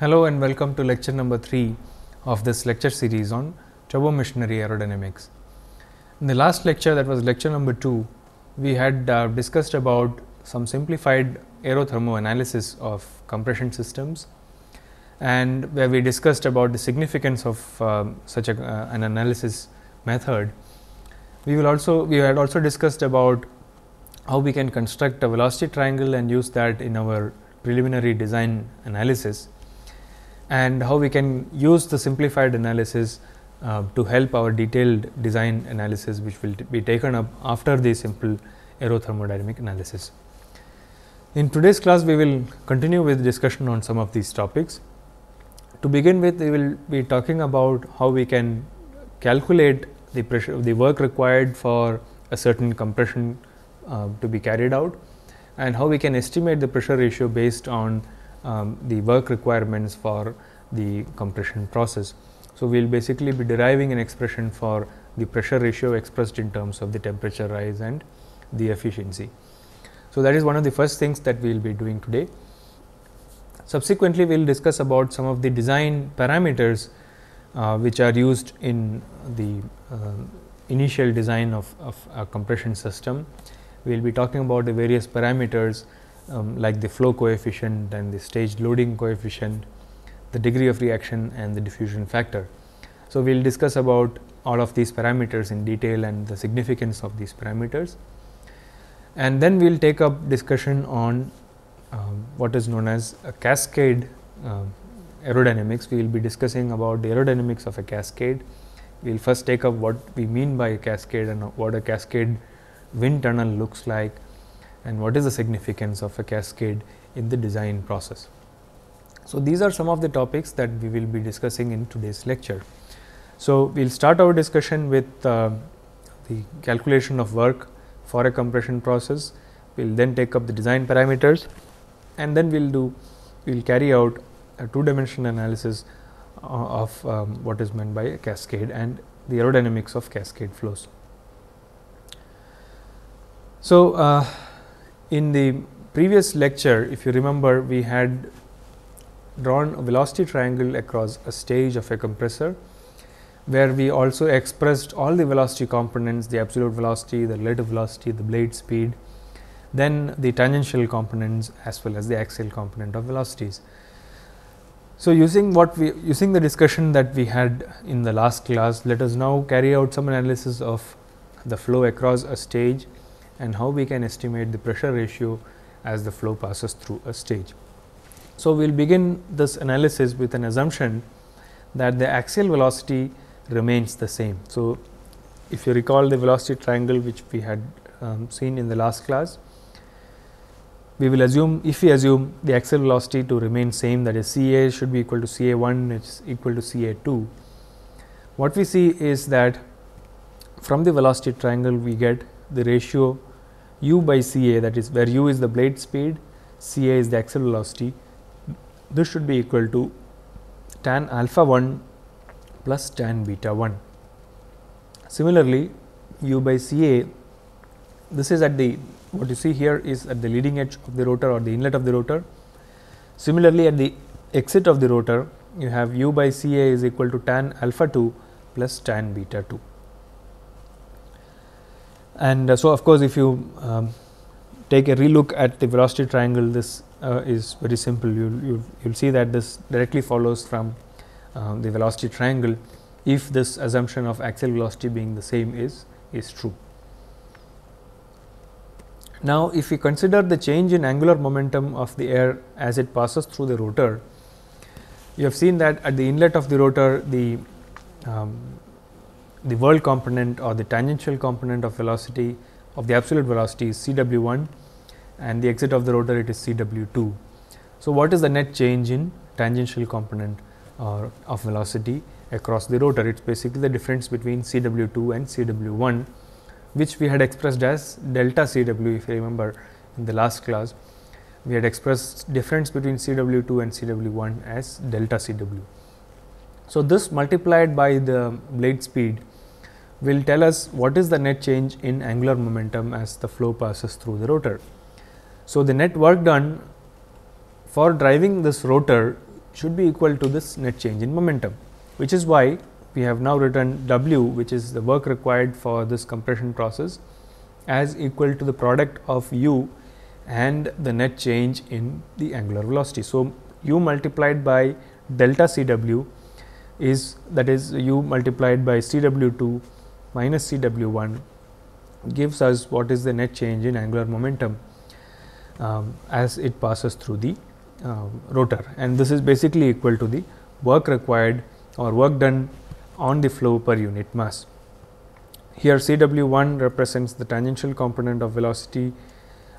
Hello and welcome to lecture number 3 of this lecture series on turbo machinery aerodynamics. In the last lecture that was lecture number 2, we had uh, discussed about some simplified aerothermo analysis of compression systems and where we discussed about the significance of uh, such a, uh, an analysis method. We will also we had also discussed about how we can construct a velocity triangle and use that in our preliminary design analysis and how we can use the simplified analysis uh, to help our detailed design analysis which will be taken up after the simple aerothermodynamic analysis. In today's class, we will continue with discussion on some of these topics. To begin with, we will be talking about how we can calculate the pressure the work required for a certain compression uh, to be carried out and how we can estimate the pressure ratio based on um, the work requirements for the compression process. So, we will basically be deriving an expression for the pressure ratio expressed in terms of the temperature rise and the efficiency. So, that is one of the first things that we will be doing today. Subsequently, we will discuss about some of the design parameters uh, which are used in the uh, initial design of, of a compression system. We will be talking about the various parameters um, like the flow coefficient and the stage loading coefficient, the degree of reaction and the diffusion factor. So, we will discuss about all of these parameters in detail and the significance of these parameters. And then we will take up discussion on um, what is known as a cascade uh, aerodynamics. We will be discussing about the aerodynamics of a cascade. We will first take up what we mean by a cascade and what a cascade wind tunnel looks like and what is the significance of a cascade in the design process. So, these are some of the topics that we will be discussing in today's lecture. So, we will start our discussion with uh, the calculation of work for a compression process, we will then take up the design parameters and then we will do we will carry out a two dimensional analysis uh, of um, what is meant by a cascade and the aerodynamics of cascade flows. So, uh, in the previous lecture, if you remember, we had drawn a velocity triangle across a stage of a compressor, where we also expressed all the velocity components, the absolute velocity, the relative velocity, the blade speed, then the tangential components as well as the axial component of velocities. So, using what we using the discussion that we had in the last class, let us now carry out some analysis of the flow across a stage and how we can estimate the pressure ratio as the flow passes through a stage. So, we will begin this analysis with an assumption that the axial velocity remains the same. So, if you recall the velocity triangle which we had um, seen in the last class, we will assume if we assume the axial velocity to remain same that is C a should be equal to C a 1 it is equal to C a 2. What we see is that from the velocity triangle we get the ratio u by C A that is where u is the blade speed, C A is the axial velocity. This should be equal to tan alpha 1 plus tan beta 1. Similarly, u by C A this is at the what you see here is at the leading edge of the rotor or the inlet of the rotor. Similarly, at the exit of the rotor you have u by C A is equal to tan alpha 2 plus tan beta 2. And uh, so, of course, if you um, take a relook at the velocity triangle, this uh, is very simple. You you you'll see that this directly follows from uh, the velocity triangle if this assumption of axial velocity being the same is is true. Now, if we consider the change in angular momentum of the air as it passes through the rotor, you have seen that at the inlet of the rotor the um, the world component or the tangential component of velocity of the absolute velocity is C w 1 and the exit of the rotor it is C w 2. So, what is the net change in tangential component uh, of velocity across the rotor? It is basically the difference between C w 2 and C w 1 which we had expressed as delta C w if you remember in the last class we had expressed difference between C w 2 and C w 1 as delta C w. So, this multiplied by the blade speed will tell us what is the net change in angular momentum as the flow passes through the rotor. So, the net work done for driving this rotor should be equal to this net change in momentum, which is why we have now written W which is the work required for this compression process as equal to the product of U and the net change in the angular velocity. So, U multiplied by delta C w is that is u multiplied by C w 2 minus Cw1 gives us what is the net change in angular momentum um, as it passes through the uh, rotor and this is basically equal to the work required or work done on the flow per unit mass. Here Cw1 represents the tangential component of velocity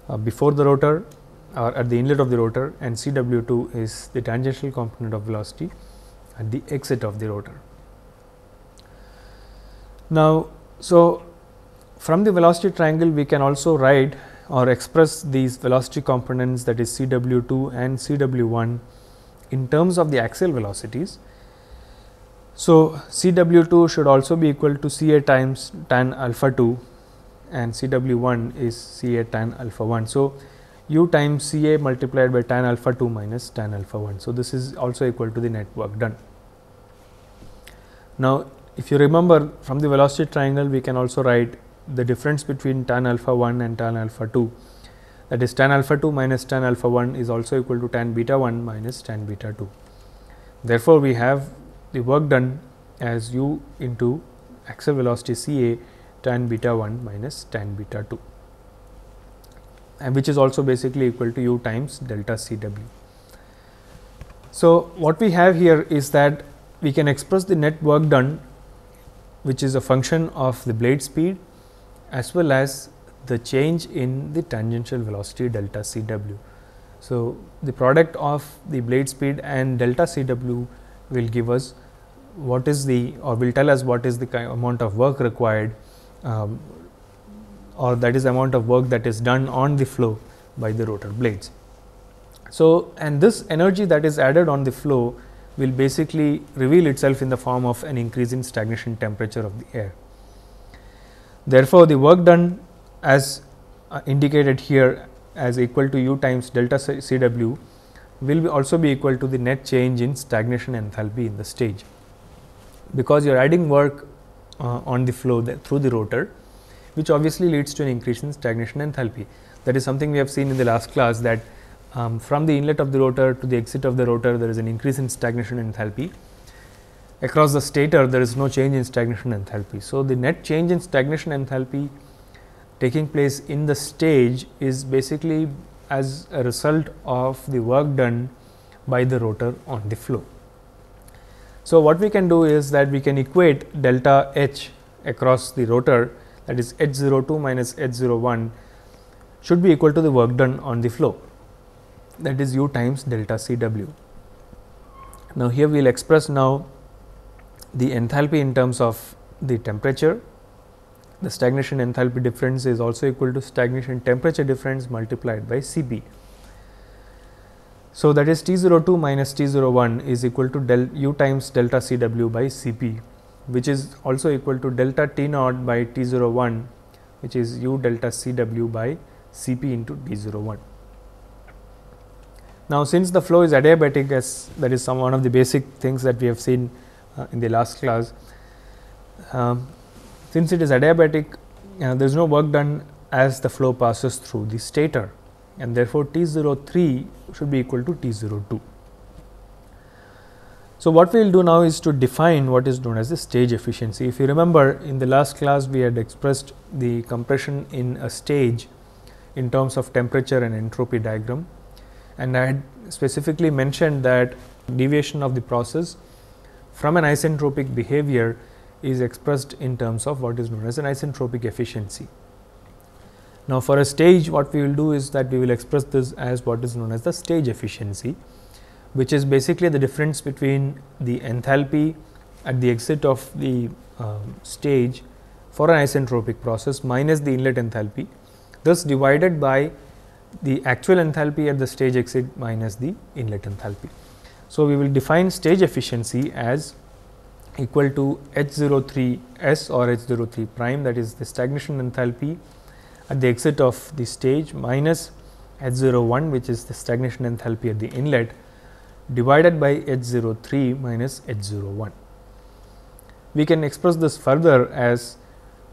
uh, before the rotor or at the inlet of the rotor and Cw2 is the tangential component of velocity at the exit of the rotor. Now, so from the velocity triangle we can also write or express these velocity components that is Cw2 and Cw1 in terms of the axial velocities. So, Cw2 should also be equal to Ca times tan alpha 2 and Cw1 is Ca tan alpha 1. So, u times Ca multiplied by tan alpha 2 minus tan alpha 1. So, this is also equal to the net work done. Now, if you remember from the velocity triangle we can also write the difference between tan alpha 1 and tan alpha 2 that is tan alpha 2 minus tan alpha 1 is also equal to tan beta 1 minus tan beta 2. Therefore, we have the work done as u into axial velocity C A tan beta 1 minus tan beta 2 and which is also basically equal to u times delta C w. So, what we have here is that we can express the net work done which is a function of the blade speed as well as the change in the tangential velocity delta c w. So, the product of the blade speed and delta c w will give us what is the or will tell us what is the amount of work required um, or that is amount of work that is done on the flow by the rotor blades. So, and this energy that is added on the flow will basically reveal itself in the form of an increase in stagnation temperature of the air. Therefore, the work done as uh, indicated here as equal to u times delta C w will be also be equal to the net change in stagnation enthalpy in the stage. Because you are adding work uh, on the flow the, through the rotor, which obviously leads to an increase in stagnation enthalpy. That is something we have seen in the last class that um, from the inlet of the rotor to the exit of the rotor, there is an increase in stagnation enthalpy. Across the stator, there is no change in stagnation enthalpy. So, the net change in stagnation enthalpy taking place in the stage is basically as a result of the work done by the rotor on the flow. So, what we can do is that we can equate delta H across the rotor that is H 02 minus H 01 should be equal to the work done on the flow that is u times delta C w. Now, here we will express now the enthalpy in terms of the temperature. The stagnation enthalpy difference is also equal to stagnation temperature difference multiplied by C b. So, that is T 02 minus T 01 is equal to del u times delta C w by C p which is also equal to delta T naught by T 01 which is u delta C w by C p into T 01. Now, since the flow is adiabatic as that is some one of the basic things that we have seen uh, in the last class, um, since it is adiabatic uh, there is no work done as the flow passes through the stator and therefore, T 03 should be equal to T 02. So, what we will do now is to define what is known as the stage efficiency. If you remember in the last class we had expressed the compression in a stage in terms of temperature and entropy diagram and I had specifically mentioned that deviation of the process from an isentropic behavior is expressed in terms of what is known as an isentropic efficiency. Now, for a stage what we will do is that we will express this as what is known as the stage efficiency, which is basically the difference between the enthalpy at the exit of the uh, stage for an isentropic process minus the inlet enthalpy, thus divided by the actual enthalpy at the stage exit minus the inlet enthalpy. So, we will define stage efficiency as equal to H 03 S or H 03 prime that is the stagnation enthalpy at the exit of the stage minus H 01 which is the stagnation enthalpy at the inlet divided by H 03 minus H 01. We can express this further as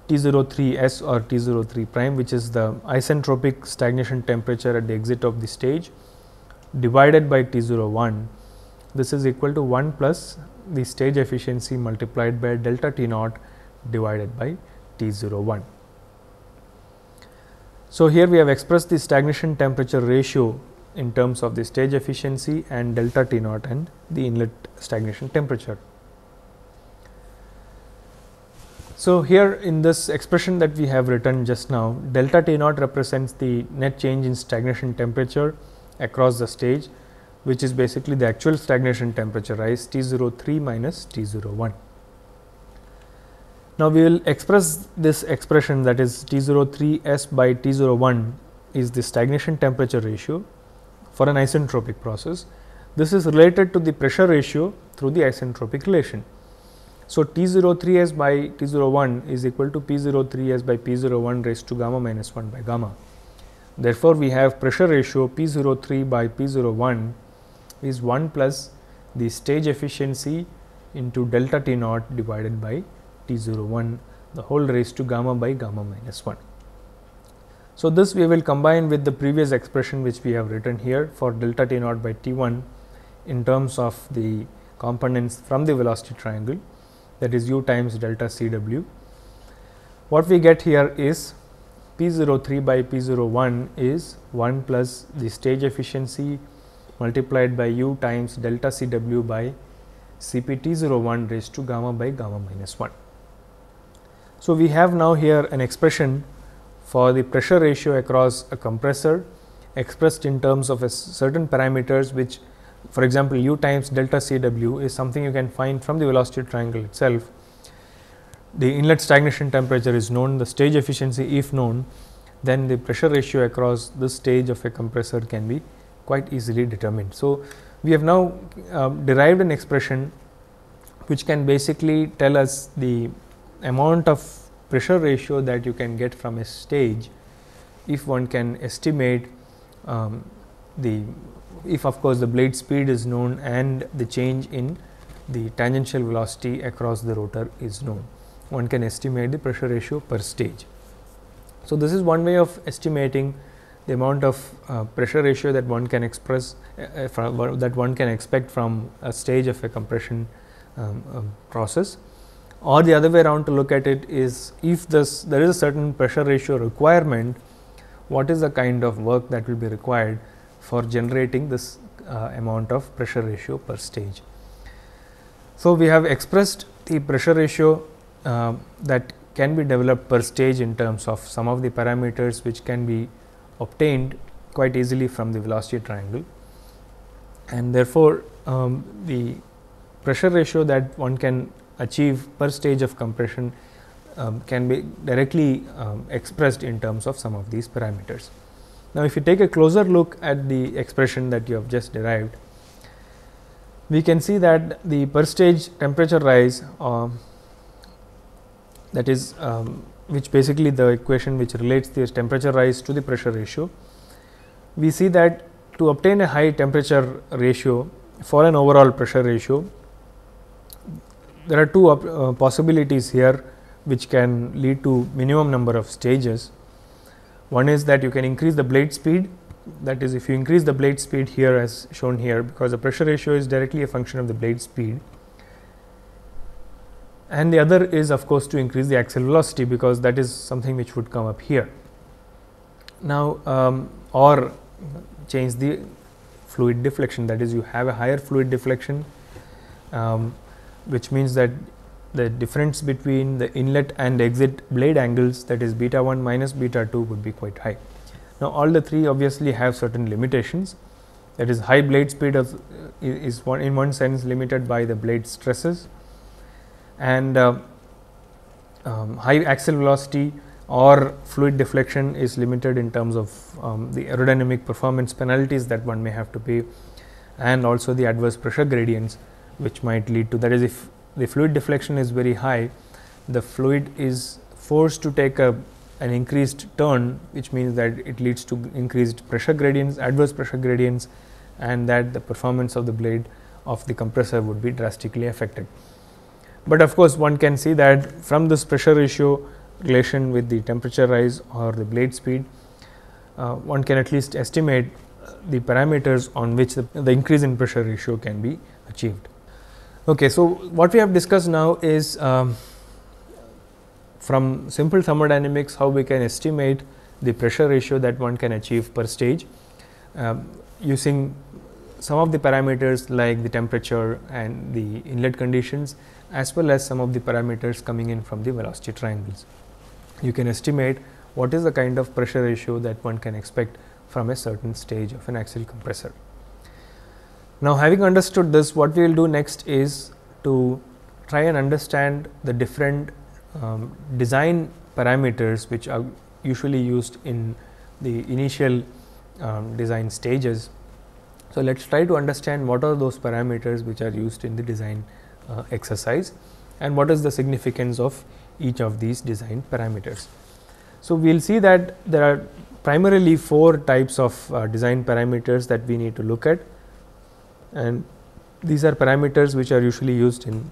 T03S or T03 prime which is the isentropic stagnation temperature at the exit of the stage divided by T01. This is equal to 1 plus the stage efficiency multiplied by delta T naught divided by T01. So, here we have expressed the stagnation temperature ratio in terms of the stage efficiency and delta T naught and the inlet stagnation temperature. So, here in this expression that we have written just now delta T naught represents the net change in stagnation temperature across the stage which is basically the actual stagnation temperature rise T 0 3 minus T 0 1. Now, we will express this expression that is T 0 3 S by T 0 1 is the stagnation temperature ratio for an isentropic process. This is related to the pressure ratio through the isentropic relation. So, T03 3 by T01 is equal to P03 s by P01 raised to gamma minus 1 by gamma. Therefore, we have pressure ratio P03 by P01 is 1 plus the stage efficiency into delta T naught divided by T01 the whole raised to gamma by gamma minus 1. So, this we will combine with the previous expression which we have written here for delta T naught by T1 in terms of the components from the velocity triangle that is u times delta C w. What we get here is P 03 by P 01 is 1 plus the stage efficiency multiplied by u times delta C w by C P T 01 raised to gamma by gamma minus 1. So, we have now here an expression for the pressure ratio across a compressor expressed in terms of certain parameters which for example, u times delta Cw is something you can find from the velocity triangle itself. The inlet stagnation temperature is known, the stage efficiency if known, then the pressure ratio across this stage of a compressor can be quite easily determined. So, we have now uh, derived an expression which can basically tell us the amount of pressure ratio that you can get from a stage if one can estimate um, the if of course the blade speed is known and the change in the tangential velocity across the rotor is known. One can estimate the pressure ratio per stage. So, this is one way of estimating the amount of uh, pressure ratio that one can express uh, uh from, that one can expect from a stage of a compression um, um, process or the other way around to look at it is if this there is a certain pressure ratio requirement what is the kind of work that will be required for generating this uh, amount of pressure ratio per stage. So, we have expressed the pressure ratio uh, that can be developed per stage in terms of some of the parameters which can be obtained quite easily from the velocity triangle. And therefore, um, the pressure ratio that one can achieve per stage of compression um, can be directly um, expressed in terms of some of these parameters. Now, if you take a closer look at the expression that you have just derived, we can see that the per stage temperature rise uh, that is um, which basically the equation which relates the temperature rise to the pressure ratio. We see that to obtain a high temperature ratio for an overall pressure ratio, there are two uh, possibilities here which can lead to minimum number of stages one is that you can increase the blade speed that is if you increase the blade speed here as shown here because the pressure ratio is directly a function of the blade speed and the other is of course to increase the axial velocity because that is something which would come up here. Now, um, or change the fluid deflection that is you have a higher fluid deflection um, which means that the difference between the inlet and exit blade angles that is beta 1 minus beta 2 would be quite high. Now, all the three obviously have certain limitations that is high blade speed of, uh, is one in one sense limited by the blade stresses and uh, um, high axial velocity or fluid deflection is limited in terms of um, the aerodynamic performance penalties that one may have to pay and also the adverse pressure gradients which might lead to that is if the fluid deflection is very high, the fluid is forced to take a an increased turn which means that it leads to increased pressure gradients, adverse pressure gradients and that the performance of the blade of the compressor would be drastically affected. But of course, one can see that from this pressure ratio relation with the temperature rise or the blade speed, uh, one can at least estimate the parameters on which the, the increase in pressure ratio can be achieved. Okay, so what we have discussed now is um, from simple thermodynamics how we can estimate the pressure ratio that one can achieve per stage um, using some of the parameters like the temperature and the inlet conditions as well as some of the parameters coming in from the velocity triangles. You can estimate what is the kind of pressure ratio that one can expect from a certain stage of an axial compressor. Now, having understood this, what we will do next is to try and understand the different um, design parameters which are usually used in the initial um, design stages. So, let us try to understand what are those parameters which are used in the design uh, exercise and what is the significance of each of these design parameters. So, we will see that there are primarily four types of uh, design parameters that we need to look at and these are parameters which are usually used in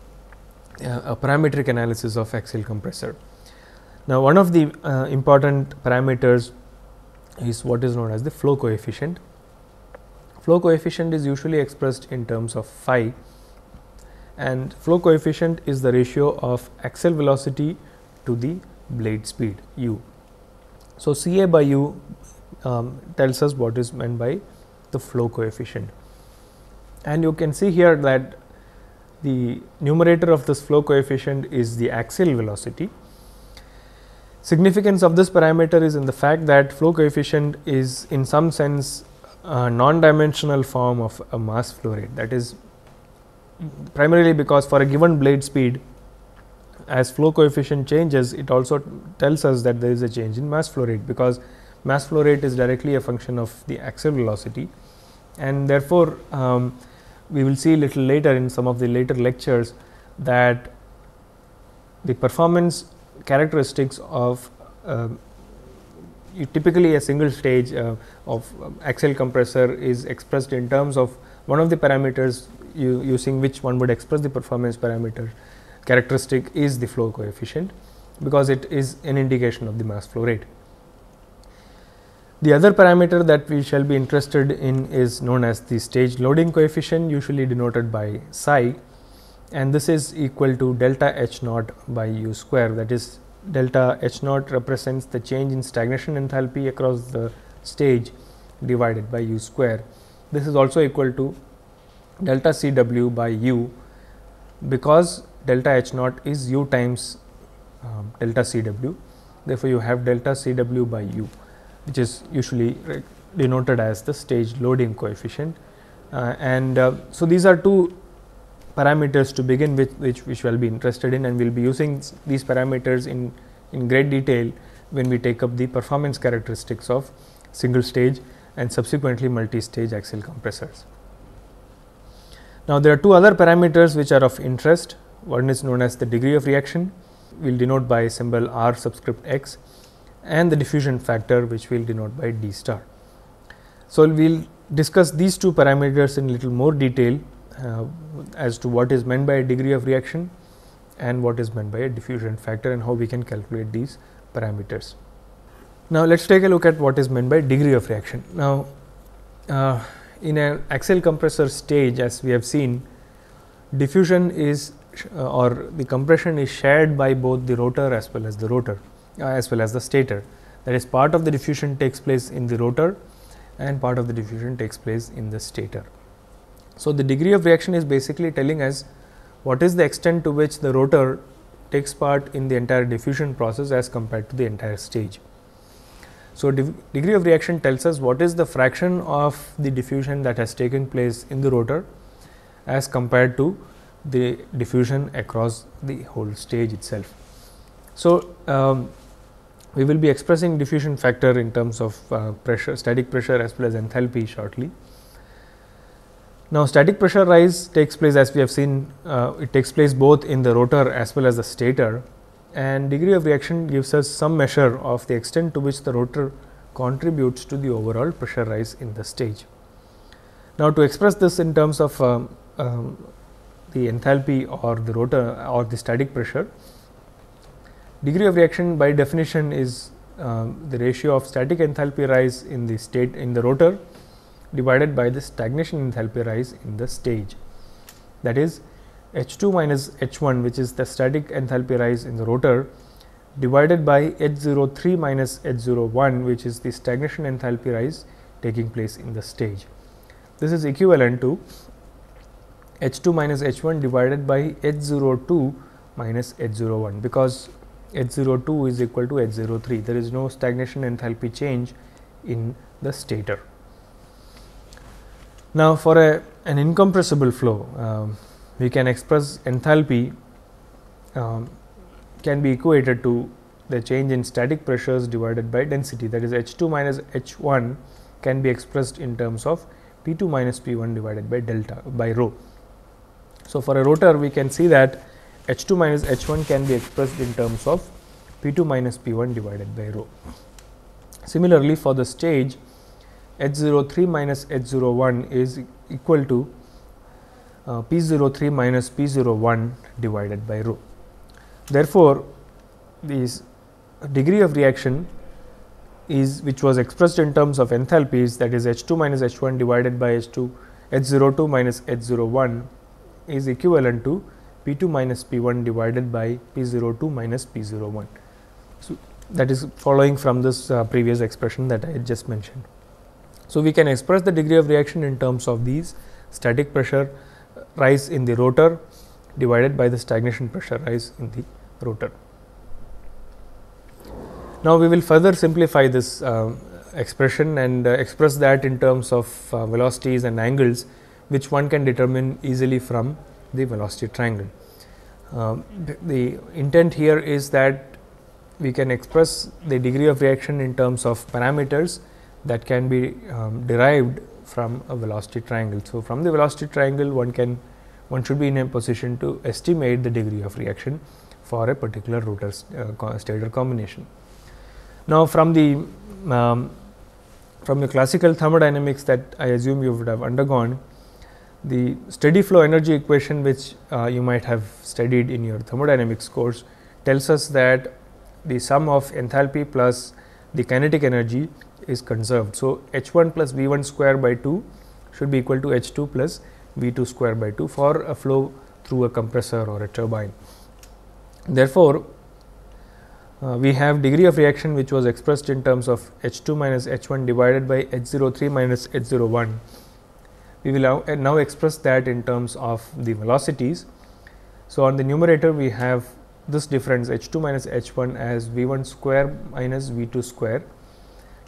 uh, a parametric analysis of axial compressor. Now, one of the uh, important parameters is what is known as the flow coefficient. Flow coefficient is usually expressed in terms of phi and flow coefficient is the ratio of axial velocity to the blade speed u. So, C A by u um, tells us what is meant by the flow coefficient and you can see here that the numerator of this flow coefficient is the axial velocity. Significance of this parameter is in the fact that flow coefficient is in some sense a non-dimensional form of a mass flow rate that is primarily because for a given blade speed as flow coefficient changes it also tells us that there is a change in mass flow rate because mass flow rate is directly a function of the axial velocity and therefore, um, we will see little later in some of the later lectures that the performance characteristics of uh, typically a single stage uh, of axial um, compressor is expressed in terms of one of the parameters using which one would express the performance parameter characteristic is the flow coefficient because it is an indication of the mass flow rate. The other parameter that we shall be interested in is known as the stage loading coefficient usually denoted by psi and this is equal to delta H naught by u square that is delta H naught represents the change in stagnation enthalpy across the stage divided by u square. This is also equal to delta Cw by u because delta H naught is u times um, delta Cw therefore, you have delta Cw by u which is usually uh, denoted as the stage loading coefficient. Uh, and uh, so, these are two parameters to begin with which we shall be interested in and we will be using these parameters in, in great detail when we take up the performance characteristics of single stage and subsequently multi-stage axial compressors. Now, there are two other parameters which are of interest. One is known as the degree of reaction, we will denote by symbol r subscript x and the diffusion factor which we will denote by d star. So, we will discuss these two parameters in little more detail uh, as to what is meant by a degree of reaction and what is meant by a diffusion factor and how we can calculate these parameters. Now, let us take a look at what is meant by degree of reaction. Now, uh, in an axial compressor stage as we have seen diffusion is uh, or the compression is shared by both the rotor as well as the rotor. Uh, as well as the stator. That is part of the diffusion takes place in the rotor and part of the diffusion takes place in the stator. So, the degree of reaction is basically telling us what is the extent to which the rotor takes part in the entire diffusion process as compared to the entire stage. So, degree of reaction tells us what is the fraction of the diffusion that has taken place in the rotor as compared to the diffusion across the whole stage itself. So, um, we will be expressing diffusion factor in terms of uh, pressure, static pressure as well as enthalpy shortly. Now, static pressure rise takes place as we have seen, uh, it takes place both in the rotor as well as the stator and degree of reaction gives us some measure of the extent to which the rotor contributes to the overall pressure rise in the stage. Now, to express this in terms of um, um, the enthalpy or the rotor or the static pressure, Degree of reaction by definition is uh, the ratio of static enthalpy rise in the state in the rotor divided by the stagnation enthalpy rise in the stage. That is H 2 minus H 1 which is the static enthalpy rise in the rotor divided by H 0 3 minus H 0 1 which is the stagnation enthalpy rise taking place in the stage. This is equivalent to H 2 minus H 1 divided by H 0 2 minus H 0 1 because H02 is equal to H03. There is no stagnation enthalpy change in the stator. Now, for a, an incompressible flow, um, we can express enthalpy um, can be equated to the change in static pressures divided by density that is H 2 minus H 1 can be expressed in terms of P 2 minus P 1 divided by delta by rho. So, for a rotor we can see that H2 minus H1 can be expressed in terms of P2 minus P1 divided by rho. Similarly, for the stage H03 minus H01 is equal to uh, P03 minus P01 divided by rho. Therefore, this degree of reaction is which was expressed in terms of enthalpies that is H2 minus H1 divided by H2 H02 minus H01 is equivalent to P2 minus P1 divided by P02 minus P01. So, that is following from this uh, previous expression that I just mentioned. So, we can express the degree of reaction in terms of these static pressure uh, rise in the rotor divided by the stagnation pressure rise in the rotor. Now, we will further simplify this uh, expression and uh, express that in terms of uh, velocities and angles which one can determine easily from the velocity triangle. Um, the intent here is that we can express the degree of reaction in terms of parameters that can be um, derived from a velocity triangle. So, from the velocity triangle one can one should be in a position to estimate the degree of reaction for a particular rotor uh, stator combination. Now, from the um, from the classical thermodynamics that I assume you would have undergone, the steady flow energy equation which uh, you might have studied in your thermodynamics course tells us that the sum of enthalpy plus the kinetic energy is conserved. So, H 1 plus V 1 square by 2 should be equal to H 2 plus V 2 square by 2 for a flow through a compressor or a turbine. Therefore, uh, we have degree of reaction which was expressed in terms of H 2 minus H 1 divided by H 0 3 minus H 0 1 we will eh, now express that in terms of the velocities. So, on the numerator we have this difference h 2 minus h 1 as v 1 square minus v 2 square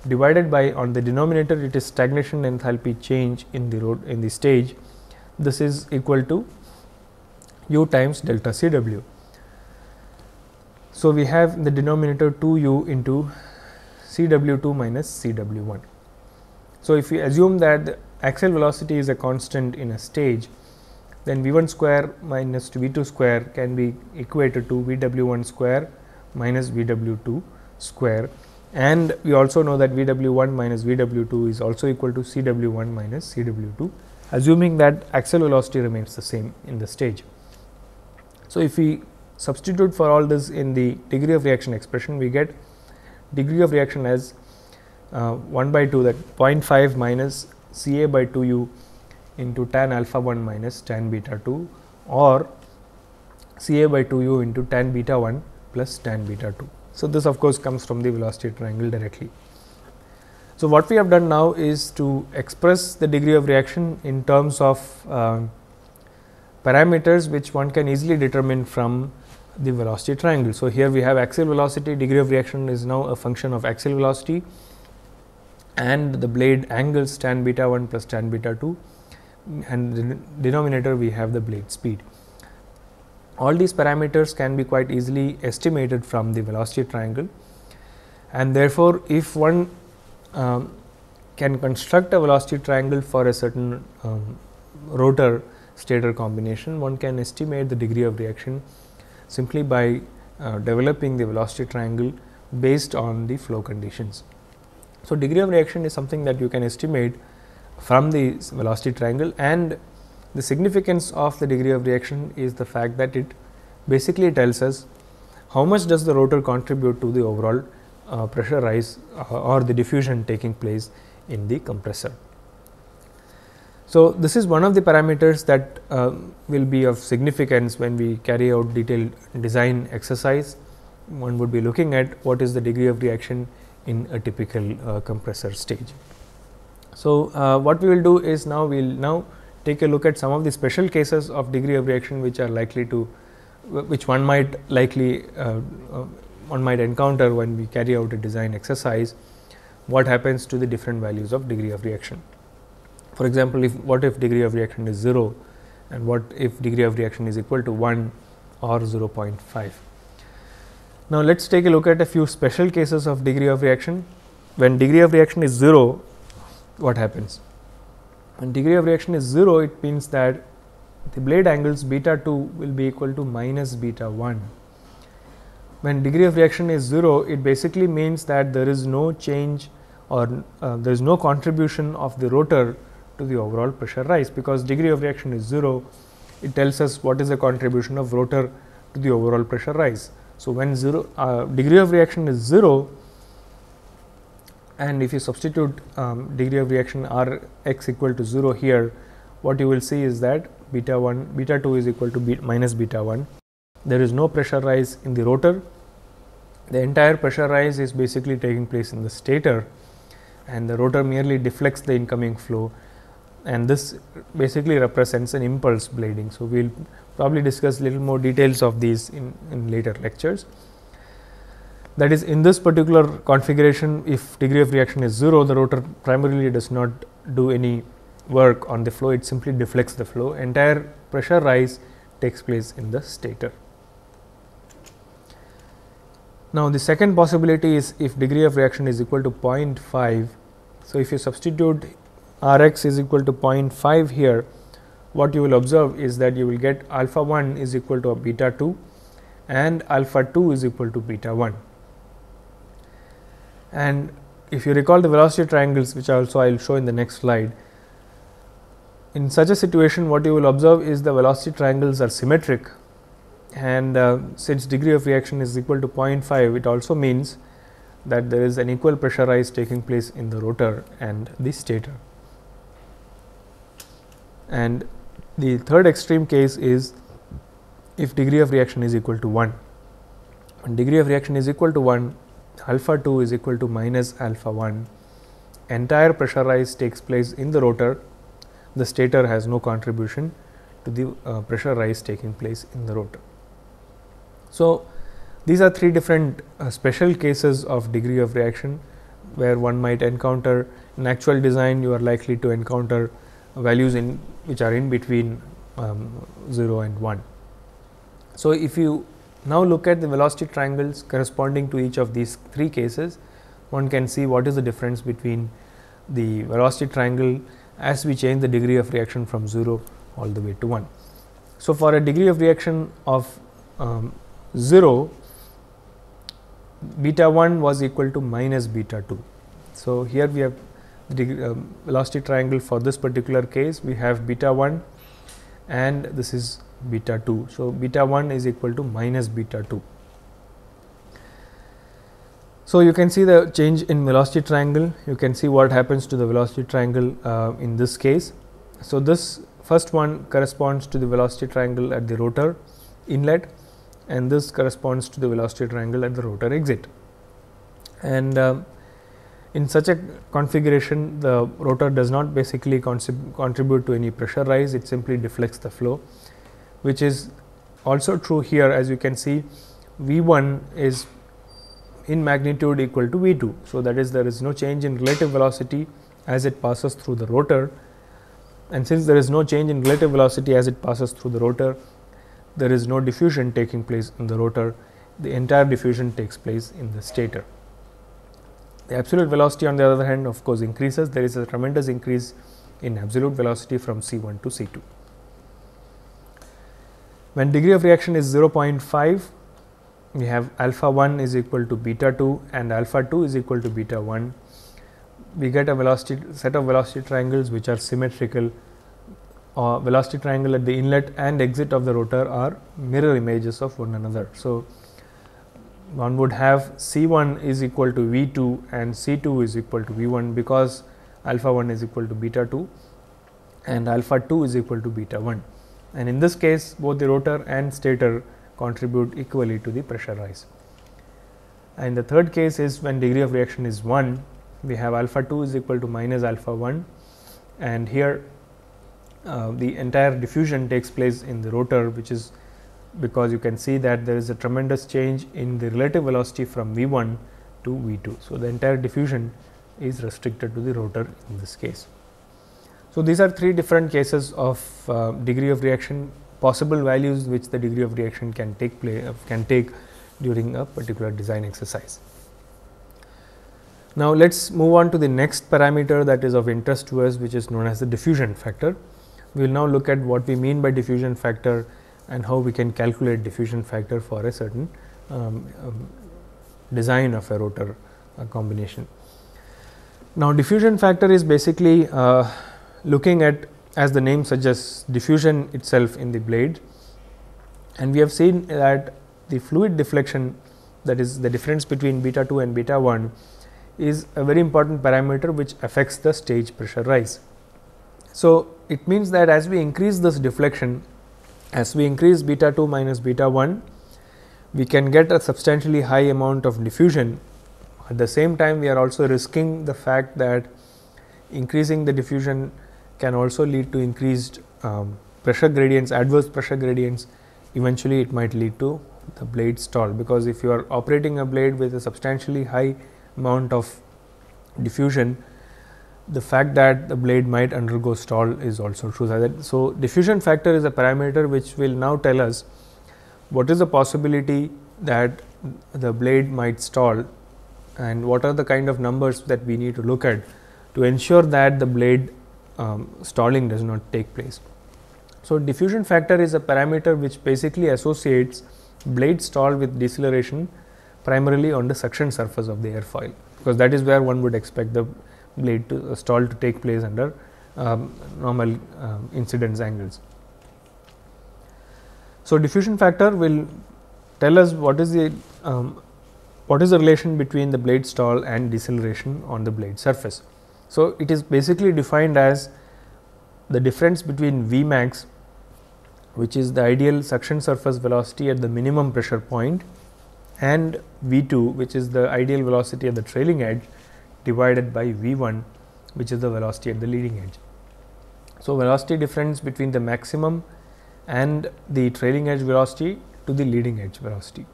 divided by on the denominator it is stagnation enthalpy change in the road in the stage this is equal to u times delta c w. So, we have the denominator 2 u into c w 2 minus c w 1. So, if we assume that axial velocity is a constant in a stage, then v1 square minus v2 square can be equated to vw1 square minus vw2 square and we also know that vw1 minus vw2 is also equal to cw1 minus cw2 assuming that axial velocity remains the same in the stage. So, if we substitute for all this in the degree of reaction expression we get degree of reaction as uh, 1 by 2 that 0.5 minus Ca by 2u into tan alpha 1 minus tan beta 2 or Ca by 2u into tan beta 1 plus tan beta 2. So, this of course, comes from the velocity triangle directly. So, what we have done now is to express the degree of reaction in terms of uh, parameters which one can easily determine from the velocity triangle. So, here we have axial velocity degree of reaction is now a function of axial velocity and the blade angles tan beta 1 plus tan beta 2 and the denominator we have the blade speed. All these parameters can be quite easily estimated from the velocity triangle and therefore, if one um, can construct a velocity triangle for a certain um, rotor stator combination, one can estimate the degree of reaction simply by uh, developing the velocity triangle based on the flow conditions. So, degree of reaction is something that you can estimate from the velocity triangle and the significance of the degree of reaction is the fact that it basically tells us how much does the rotor contribute to the overall uh, pressure rise uh, or the diffusion taking place in the compressor. So, this is one of the parameters that uh, will be of significance when we carry out detailed design exercise. One would be looking at what is the degree of reaction in a typical uh, compressor stage. So, uh, what we will do is now we will now take a look at some of the special cases of degree of reaction which are likely to which one might likely uh, uh, one might encounter when we carry out a design exercise what happens to the different values of degree of reaction for example if what if degree of reaction is 0 and what if degree of reaction is equal to 1 or 0.5 now, let us take a look at a few special cases of degree of reaction. When degree of reaction is 0, what happens? When degree of reaction is 0, it means that the blade angles beta 2 will be equal to minus beta 1. When degree of reaction is 0, it basically means that there is no change or uh, there is no contribution of the rotor to the overall pressure rise because degree of reaction is 0 it tells us what is the contribution of rotor to the overall pressure rise so, when 0 uh, degree of reaction is 0 and if you substitute um, degree of reaction r x equal to 0 here, what you will see is that beta 1 beta 2 is equal to be minus beta 1. There is no pressure rise in the rotor. The entire pressure rise is basically taking place in the stator and the rotor merely deflects the incoming flow and this basically represents an impulse blading. So, we will probably discuss little more details of these in, in later lectures. That is in this particular configuration if degree of reaction is 0 the rotor primarily does not do any work on the flow it simply deflects the flow entire pressure rise takes place in the stator. Now, the second possibility is if degree of reaction is equal to 0.5. So, if you substitute R x is equal to 0.5 here, what you will observe is that you will get alpha 1 is equal to beta 2 and alpha 2 is equal to beta 1. And if you recall the velocity triangles which also I will show in the next slide. In such a situation what you will observe is the velocity triangles are symmetric and uh, since degree of reaction is equal to 0.5 it also means that there is an equal pressure rise taking place in the rotor and the stator and the third extreme case is if degree of reaction is equal to 1. When degree of reaction is equal to 1, alpha 2 is equal to minus alpha 1. Entire pressure rise takes place in the rotor, the stator has no contribution to the uh, pressure rise taking place in the rotor. So, these are three different uh, special cases of degree of reaction where one might encounter in actual design you are likely to encounter values in which are in between um, 0 and 1. So, if you now look at the velocity triangles corresponding to each of these three cases, one can see what is the difference between the velocity triangle as we change the degree of reaction from 0 all the way to 1. So, for a degree of reaction of um, 0, beta 1 was equal to minus beta 2. So, here we have the um, uh, velocity triangle for this particular case we have beta 1 and this is beta 2. So, beta 1 is equal to minus beta 2. So, you can see the change in velocity triangle, you can see what happens to the velocity triangle uh, in this case. So, this first one corresponds to the velocity triangle at the rotor inlet and this corresponds to the velocity triangle at the rotor exit. And uh, in such a configuration the rotor does not basically contribute to any pressure rise it simply deflects the flow which is also true here as you can see v1 is in magnitude equal to v2. So, that is there is no change in relative velocity as it passes through the rotor and since there is no change in relative velocity as it passes through the rotor there is no diffusion taking place in the rotor the entire diffusion takes place in the stator. The absolute velocity on the other hand of course increases, there is a tremendous increase in absolute velocity from C 1 to C 2. When degree of reaction is 0.5, we have alpha 1 is equal to beta 2 and alpha 2 is equal to beta 1. We get a velocity set of velocity triangles which are symmetrical uh, velocity triangle at the inlet and exit of the rotor are mirror images of one another. So, one would have C1 is equal to V2 and C2 is equal to V1 because alpha 1 is equal to beta 2 and alpha 2 is equal to beta 1. And in this case both the rotor and stator contribute equally to the pressure rise. And the third case is when degree of reaction is 1 we have alpha 2 is equal to minus alpha 1 and here uh, the entire diffusion takes place in the rotor which is because you can see that there is a tremendous change in the relative velocity from v1 to v2. So, the entire diffusion is restricted to the rotor in this case. So, these are three different cases of uh, degree of reaction possible values which the degree of reaction can take play uh, can take during a particular design exercise. Now, let us move on to the next parameter that is of interest to us which is known as the diffusion factor. We will now look at what we mean by diffusion factor and how we can calculate diffusion factor for a certain um, um, design of a rotor uh, combination. Now, diffusion factor is basically uh, looking at as the name suggests diffusion itself in the blade and we have seen that the fluid deflection that is the difference between beta 2 and beta 1 is a very important parameter which affects the stage pressure rise. So, it means that as we increase this deflection as we increase beta 2 minus beta 1, we can get a substantially high amount of diffusion. At the same time, we are also risking the fact that increasing the diffusion can also lead to increased um, pressure gradients, adverse pressure gradients. Eventually, it might lead to the blade stall because if you are operating a blade with a substantially high amount of diffusion, the fact that the blade might undergo stall is also true. So, diffusion factor is a parameter which will now tell us what is the possibility that the blade might stall and what are the kind of numbers that we need to look at to ensure that the blade um, stalling does not take place. So, diffusion factor is a parameter which basically associates blade stall with deceleration primarily on the suction surface of the airfoil because that is where one would expect the blade to uh, stall to take place under um, normal uh, incidence angles. So, diffusion factor will tell us what is the um, what is the relation between the blade stall and deceleration on the blade surface. So, it is basically defined as the difference between V max which is the ideal suction surface velocity at the minimum pressure point and V 2 which is the ideal velocity at the trailing edge divided by v1 which is the velocity at the leading edge. So, velocity difference between the maximum and the trailing edge velocity to the leading edge velocity.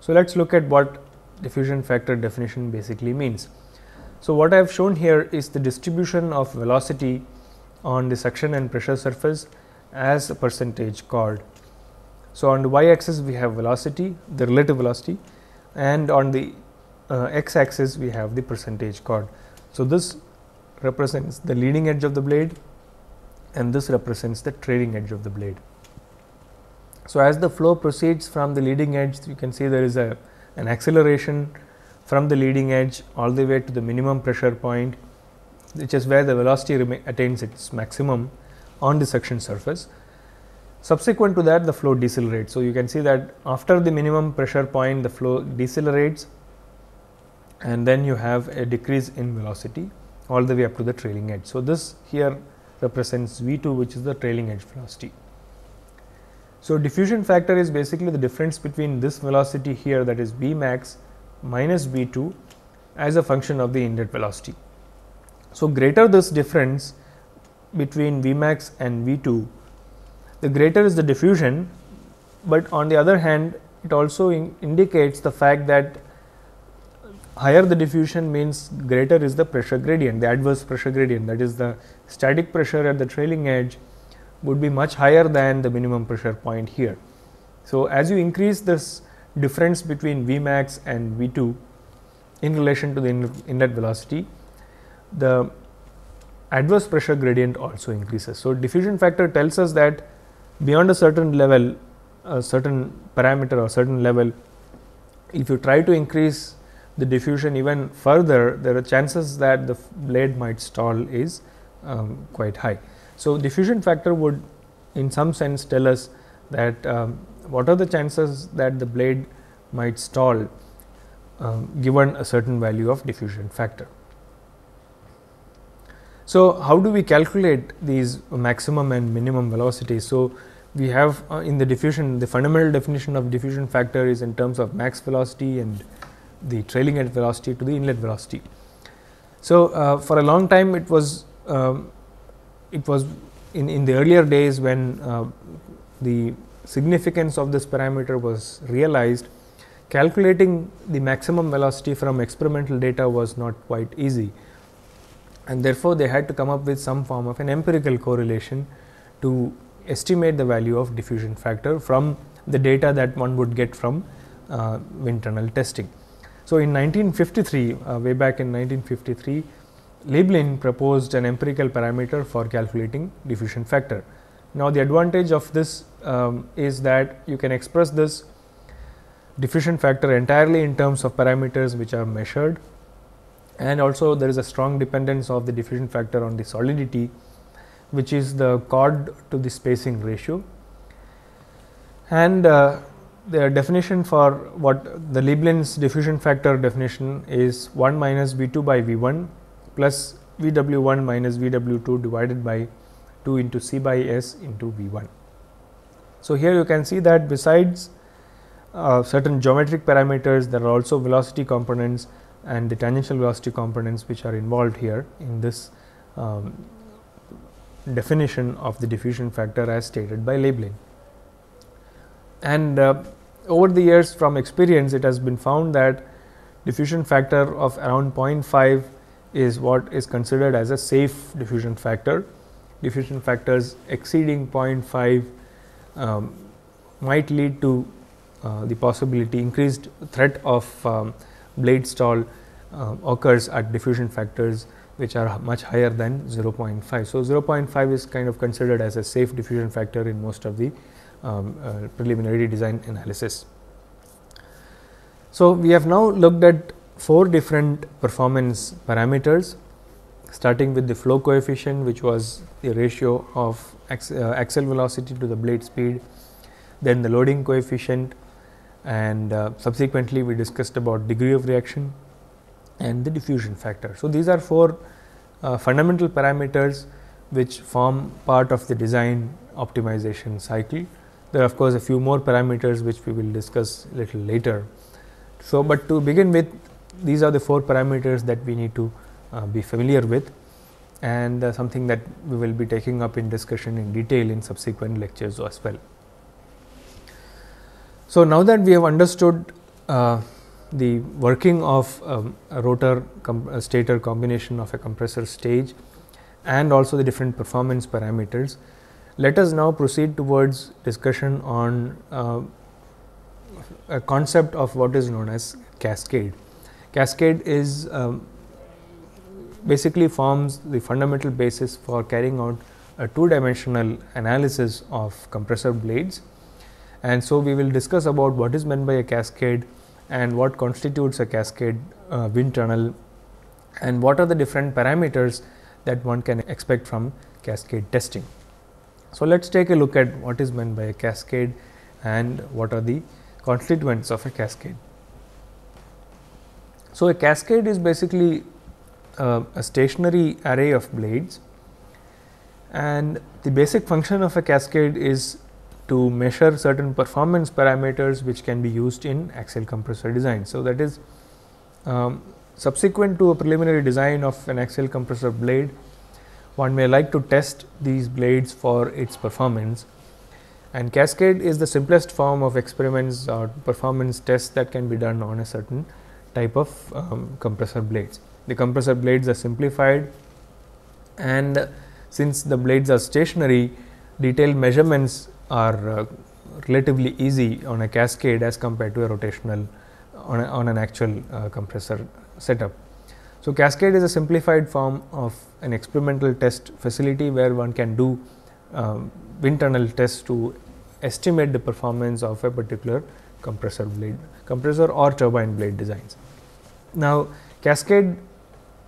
So, let us look at what diffusion factor definition basically means. So, what I have shown here is the distribution of velocity on the suction and pressure surface as a percentage chord. So, on the y axis we have velocity, the relative velocity and on the uh, x axis we have the percentage chord. So, this represents the leading edge of the blade and this represents the trailing edge of the blade. So, as the flow proceeds from the leading edge you can see there is a an acceleration from the leading edge all the way to the minimum pressure point which is where the velocity attains its maximum on the suction surface. Subsequent to that the flow decelerates. So, you can see that after the minimum pressure point the flow decelerates and then you have a decrease in velocity all the way up to the trailing edge. So, this here represents V 2 which is the trailing edge velocity. So, diffusion factor is basically the difference between this velocity here that is B max minus B 2 as a function of the inlet velocity. So, greater this difference between V max and V 2, the greater is the diffusion, but on the other hand it also indicates the fact that higher the diffusion means greater is the pressure gradient, the adverse pressure gradient that is the static pressure at the trailing edge would be much higher than the minimum pressure point here. So, as you increase this difference between V max and V 2 in relation to the inlet velocity, the adverse pressure gradient also increases. So, diffusion factor tells us that beyond a certain level, a certain parameter or certain level, if you try to increase the diffusion even further, there are chances that the blade might stall is um, quite high. So, diffusion factor would in some sense tell us that um, what are the chances that the blade might stall um, given a certain value of diffusion factor. So, how do we calculate these maximum and minimum velocities? So, we have uh, in the diffusion the fundamental definition of diffusion factor is in terms of max velocity and the trailing edge velocity to the inlet velocity. So, uh, for a long time it was um, it was in, in the earlier days when uh, the significance of this parameter was realized calculating the maximum velocity from experimental data was not quite easy and therefore, they had to come up with some form of an empirical correlation to estimate the value of diffusion factor from the data that one would get from uh, wind tunnel testing. So, in 1953, uh, way back in 1953, Leblin proposed an empirical parameter for calculating diffusion factor. Now, the advantage of this um, is that you can express this diffusion factor entirely in terms of parameters which are measured and also there is a strong dependence of the diffusion factor on the solidity which is the chord to the spacing ratio and uh, the definition for what the Lebesgue's diffusion factor definition is 1 minus V 2 by V 1 plus V w 1 minus V w 2 divided by 2 into C by S into V 1. So, here you can see that besides uh, certain geometric parameters there are also velocity components and the tangential velocity components which are involved here in this um, definition of the diffusion factor as stated by Lebesgue. And uh, over the years from experience it has been found that diffusion factor of around 0.5 is what is considered as a safe diffusion factor. Diffusion factors exceeding 0.5 um, might lead to uh, the possibility increased threat of um, blade stall uh, occurs at diffusion factors which are much higher than 0.5. So, 0.5 is kind of considered as a safe diffusion factor in most of the um, uh, preliminary design analysis. So, we have now looked at four different performance parameters starting with the flow coefficient which was the ratio of axial uh, velocity to the blade speed, then the loading coefficient and uh, subsequently we discussed about degree of reaction and the diffusion factor. So, these are four uh, fundamental parameters which form part of the design optimization cycle there are of course, a few more parameters which we will discuss little later. So, but to begin with these are the four parameters that we need to uh, be familiar with and uh, something that we will be taking up in discussion in detail in subsequent lectures as well. So, now that we have understood uh, the working of um, a rotor com a stator combination of a compressor stage and also the different performance parameters, let us now proceed towards discussion on uh, a concept of what is known as cascade. Cascade is um, basically forms the fundamental basis for carrying out a two dimensional analysis of compressor blades. And so, we will discuss about what is meant by a cascade and what constitutes a cascade uh, wind tunnel and what are the different parameters that one can expect from cascade testing. So, let us take a look at what is meant by a cascade and what are the constituents of a cascade. So, a cascade is basically uh, a stationary array of blades and the basic function of a cascade is to measure certain performance parameters which can be used in axial compressor design. So, that is um, subsequent to a preliminary design of an axial compressor blade one may like to test these blades for its performance and cascade is the simplest form of experiments or performance tests that can be done on a certain type of um, compressor blades. The compressor blades are simplified and since the blades are stationary detailed measurements are uh, relatively easy on a cascade as compared to a rotational on, a, on an actual uh, compressor setup. So, Cascade is a simplified form of an experimental test facility where one can do wind um, tunnel tests to estimate the performance of a particular compressor blade, compressor or turbine blade designs. Now, Cascade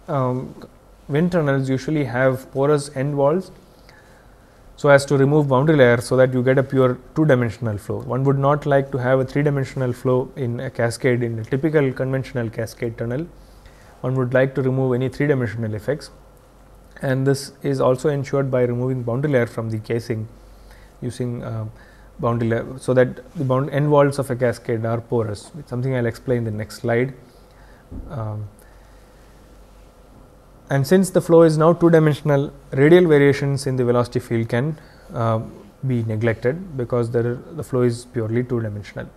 um, wind tunnels usually have porous end walls so as to remove boundary layer so that you get a pure two dimensional flow. One would not like to have a three dimensional flow in a cascade in a typical conventional cascade tunnel one would like to remove any three dimensional effects and this is also ensured by removing boundary layer from the casing using uh, boundary layer. So, that the bound end walls of a cascade are porous something I will explain in the next slide. Um, and since the flow is now two dimensional radial variations in the velocity field can uh, be neglected because are, the flow is purely two dimensional.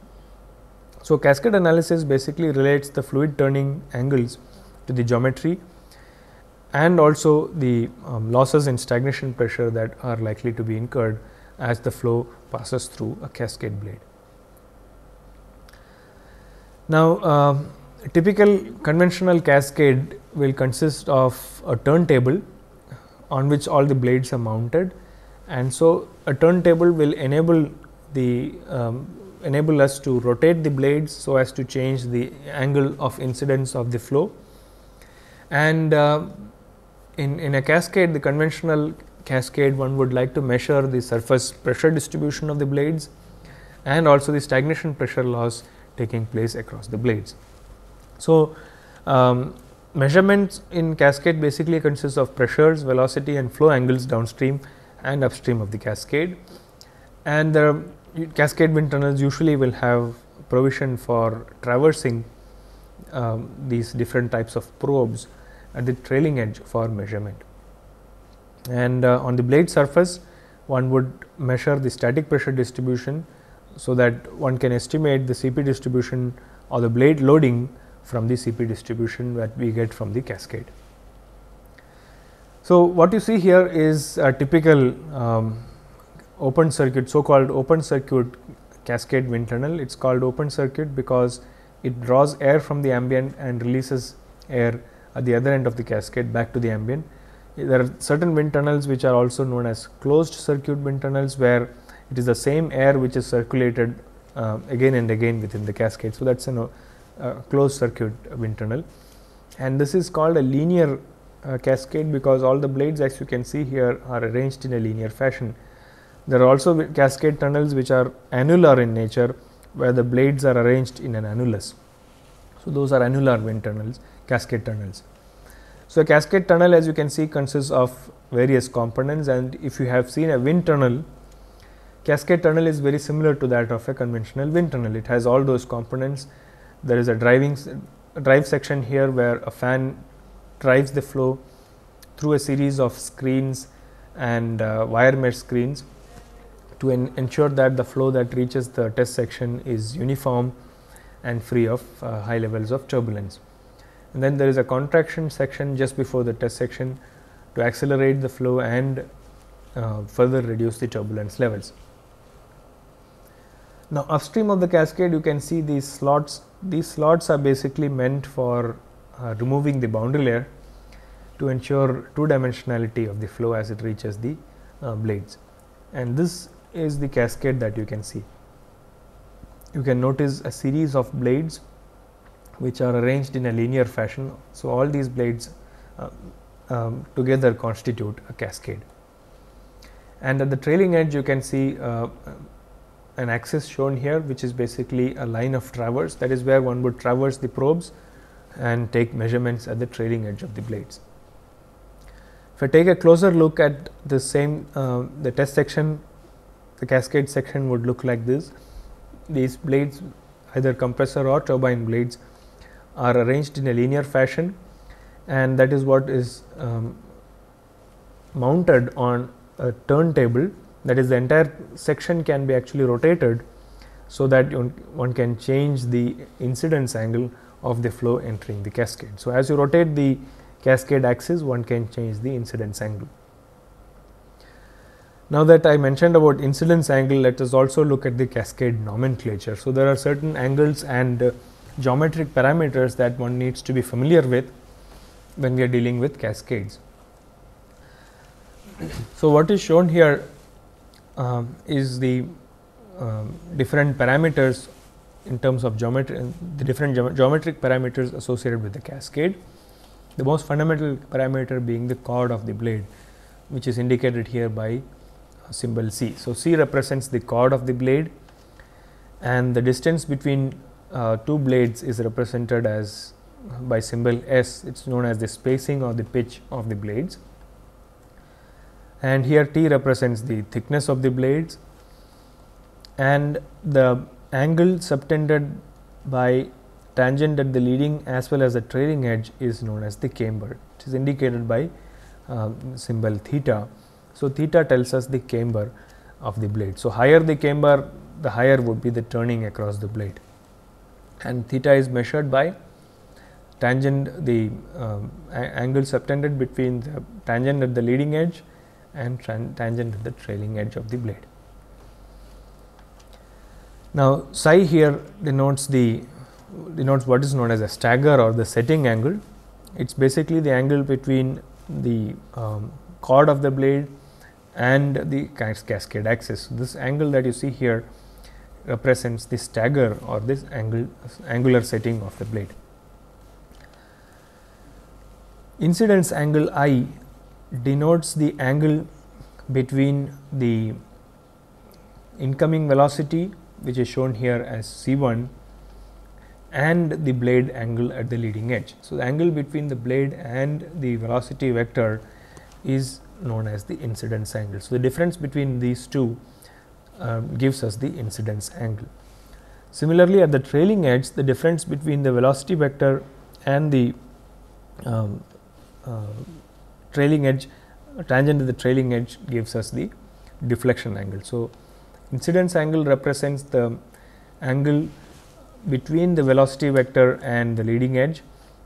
So, cascade analysis basically relates the fluid turning angles to the geometry and also the um, losses in stagnation pressure that are likely to be incurred as the flow passes through a cascade blade. Now, uh, typical conventional cascade will consist of a turntable on which all the blades are mounted and so a turntable will enable the um, enable us to rotate the blades so as to change the angle of incidence of the flow and uh, in, in a cascade, the conventional cascade, one would like to measure the surface pressure distribution of the blades and also the stagnation pressure loss taking place across the blades. So, um, measurements in cascade basically consists of pressures, velocity and flow angles downstream and upstream of the cascade. And the cascade wind tunnels usually will have provision for traversing um, these different types of probes at the trailing edge for measurement. And uh, on the blade surface, one would measure the static pressure distribution, so that one can estimate the CP distribution or the blade loading from the CP distribution that we get from the cascade. So, what you see here is a typical um, open circuit so called open circuit cascade wind tunnel. It is called open circuit because it draws air from the ambient and releases air at the other end of the cascade back to the ambient. There are certain wind tunnels which are also known as closed circuit wind tunnels where it is the same air which is circulated uh, again and again within the cascade. So, that is uh, a uh, closed circuit wind tunnel and this is called a linear uh, cascade because all the blades as you can see here are arranged in a linear fashion. There are also cascade tunnels which are annular in nature where the blades are arranged in an annulus. So, those are annular wind tunnels, cascade tunnels. So, a cascade tunnel as you can see consists of various components and if you have seen a wind tunnel, cascade tunnel is very similar to that of a conventional wind tunnel. It has all those components. There is a driving drive section here where a fan drives the flow through a series of screens and uh, wire mesh screens to ensure that the flow that reaches the test section is uniform and free of uh, high levels of turbulence. And then there is a contraction section just before the test section to accelerate the flow and uh, further reduce the turbulence levels. Now, upstream of the cascade you can see these slots, these slots are basically meant for uh, removing the boundary layer to ensure two dimensionality of the flow as it reaches the uh, blades and this is the cascade that you can see. You can notice a series of blades which are arranged in a linear fashion. So, all these blades uh, um, together constitute a cascade. And at the trailing edge you can see uh, an axis shown here which is basically a line of traverse that is where one would traverse the probes and take measurements at the trailing edge of the blades. If I take a closer look at the same uh, the test section the cascade section would look like this. These blades either compressor or turbine blades are arranged in a linear fashion and that is what is um, mounted on a turntable that is the entire section can be actually rotated so that one can change the incidence angle of the flow entering the cascade. So, as you rotate the cascade axis one can change the incidence angle. Now that I mentioned about incidence angle, let us also look at the cascade nomenclature. So there are certain angles and uh, geometric parameters that one needs to be familiar with when we are dealing with cascades. So what is shown here uh, is the uh, different parameters in terms of geometry, the different geometric parameters associated with the cascade. The most fundamental parameter being the chord of the blade, which is indicated here by symbol C. So, C represents the chord of the blade and the distance between uh, two blades is represented as by symbol S, it is known as the spacing or the pitch of the blades. And here T represents the thickness of the blades and the angle subtended by tangent at the leading as well as the trailing edge is known as the camber, which is indicated by uh, symbol theta. So, theta tells us the camber of the blade. So, higher the camber the higher would be the turning across the blade and theta is measured by tangent the uh, angle subtended between the tangent at the leading edge and tangent at the trailing edge of the blade. Now, psi here denotes the denotes what is known as a stagger or the setting angle. It is basically the angle between the um, chord of the blade and the cascade axis. This angle that you see here represents the stagger or this angle, angular setting of the blade. Incidence angle I denotes the angle between the incoming velocity which is shown here as C 1 and the blade angle at the leading edge. So, the angle between the blade and the velocity vector is known as the incidence angle. So, the difference between these two um, gives us the incidence angle. Similarly, at the trailing edge the difference between the velocity vector and the um, uh, trailing edge tangent to the trailing edge gives us the deflection angle. So, incidence angle represents the angle between the velocity vector and the leading edge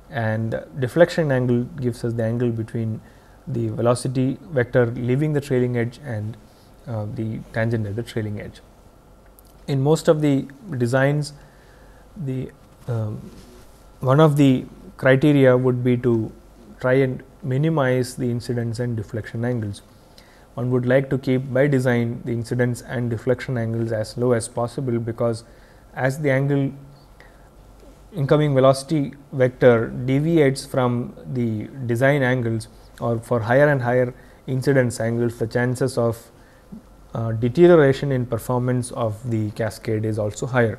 and deflection angle gives us the angle between the velocity vector leaving the trailing edge and uh, the tangent at the trailing edge. In most of the designs, the um, one of the criteria would be to try and minimize the incidence and deflection angles. One would like to keep by design the incidence and deflection angles as low as possible because as the angle incoming velocity vector deviates from the design angles, or for higher and higher incidence angles the chances of uh, deterioration in performance of the cascade is also higher.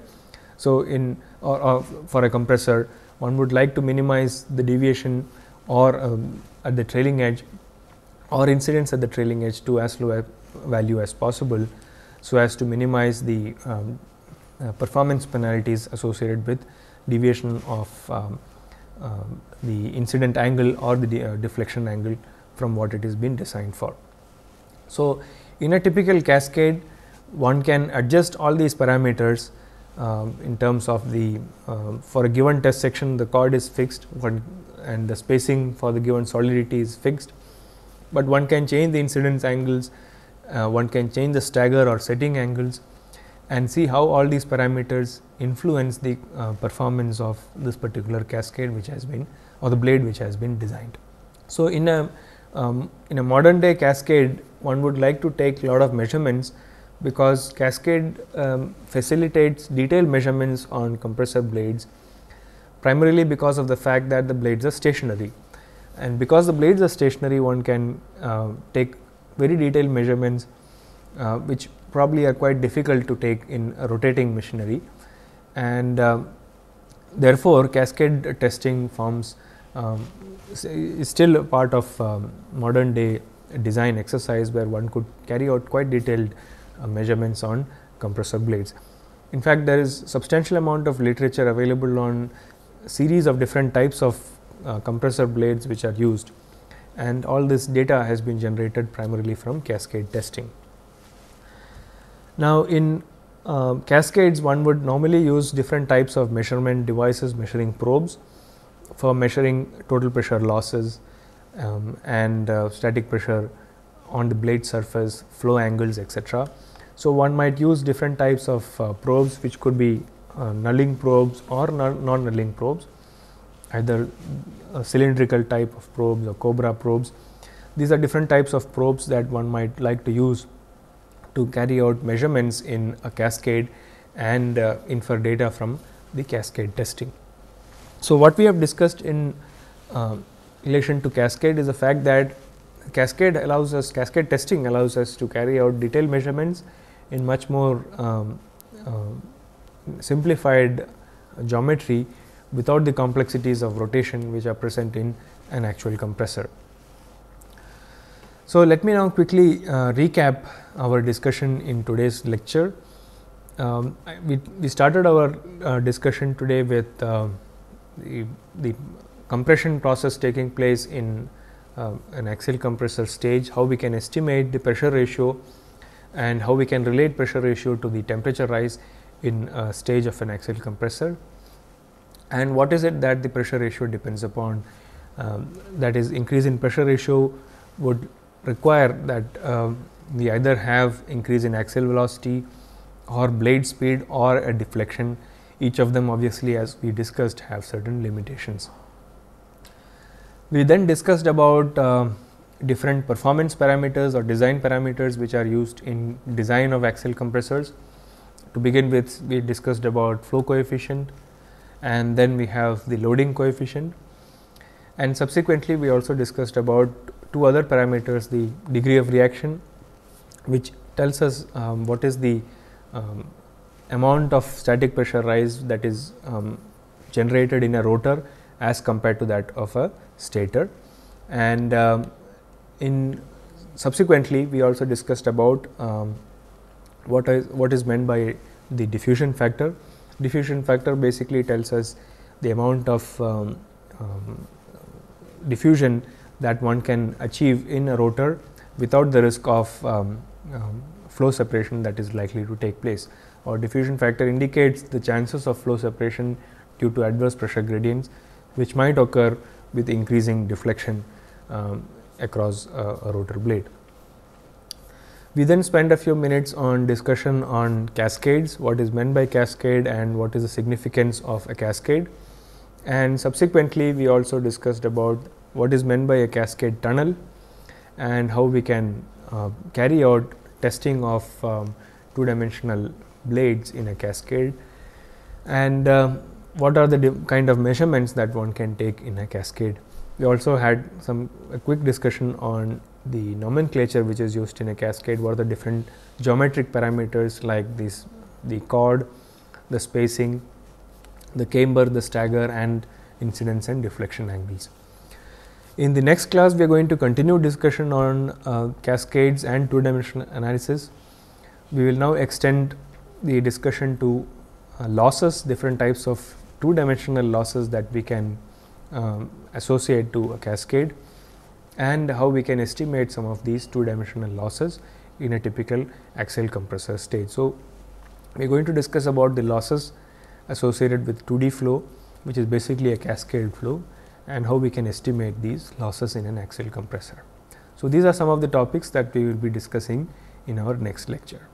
So, in or, or for a compressor one would like to minimize the deviation or um, at the trailing edge or incidence at the trailing edge to as low a value as possible. So, as to minimize the um, uh, performance penalties associated with deviation of um, um the incident angle or the de uh, deflection angle from what it is been designed for. So, in a typical cascade one can adjust all these parameters uh, in terms of the uh, for a given test section the chord is fixed one, and the spacing for the given solidity is fixed, but one can change the incidence angles, uh, one can change the stagger or setting angles and see how all these parameters influence the uh, performance of this particular cascade which has been or the blade which has been designed. So, in a um, in a modern day cascade one would like to take lot of measurements because cascade um, facilitates detailed measurements on compressor blades primarily because of the fact that the blades are stationary and because the blades are stationary one can uh, take very detailed measurements uh, which probably are quite difficult to take in rotating machinery and uh, therefore cascade testing forms um, is still part of um, modern day design exercise where one could carry out quite detailed uh, measurements on compressor blades. In fact, there is substantial amount of literature available on series of different types of uh, compressor blades which are used and all this data has been generated primarily from cascade testing. Now, in uh, cascades one would normally use different types of measurement devices measuring probes for measuring total pressure losses um, and uh, static pressure on the blade surface, flow angles, etc. So one might use different types of uh, probes which could be uh, nulling probes or non-nulling probes, either uh, cylindrical type of probes or cobra probes. These are different types of probes that one might like to use to carry out measurements in a cascade and uh, infer data from the cascade testing. So, what we have discussed in uh, relation to cascade is the fact that cascade allows us cascade testing allows us to carry out detailed measurements in much more um, uh, simplified geometry without the complexities of rotation which are present in an actual compressor. So, let me now quickly uh, recap our discussion in today's lecture. Um, we, we started our uh, discussion today with uh, the, the compression process taking place in uh, an axial compressor stage, how we can estimate the pressure ratio and how we can relate pressure ratio to the temperature rise in a stage of an axial compressor and what is it that the pressure ratio depends upon um, that is increase in pressure ratio would require that uh, we either have increase in axial velocity or blade speed or a deflection each of them obviously as we discussed have certain limitations. We then discussed about uh, different performance parameters or design parameters which are used in design of axial compressors. To begin with we discussed about flow coefficient and then we have the loading coefficient and subsequently we also discussed about two other parameters the degree of reaction which tells us um, what is the um, amount of static pressure rise that is um, generated in a rotor as compared to that of a stator. And um, in subsequently, we also discussed about um, what is what is meant by the diffusion factor. Diffusion factor basically tells us the amount of um, um diffusion that one can achieve in a rotor without the risk of um, um, flow separation that is likely to take place or diffusion factor indicates the chances of flow separation due to adverse pressure gradients which might occur with increasing deflection um, across a rotor blade. We then spent a few minutes on discussion on cascades, what is meant by cascade and what is the significance of a cascade. And subsequently, we also discussed about what is meant by a cascade tunnel and how we can uh, carry out testing of um, two dimensional blades in a cascade and uh, what are the kind of measurements that one can take in a cascade. We also had some a quick discussion on the nomenclature which is used in a cascade, what are the different geometric parameters like this the chord, the spacing, the camber, the stagger and incidence and deflection angles. In the next class, we are going to continue discussion on uh, cascades and two dimensional analysis. We will now extend the discussion to uh, losses, different types of two dimensional losses that we can um, associate to a cascade and how we can estimate some of these two dimensional losses in a typical axial compressor stage. So, we are going to discuss about the losses associated with 2D flow which is basically a cascade flow and how we can estimate these losses in an axial compressor. So, these are some of the topics that we will be discussing in our next lecture.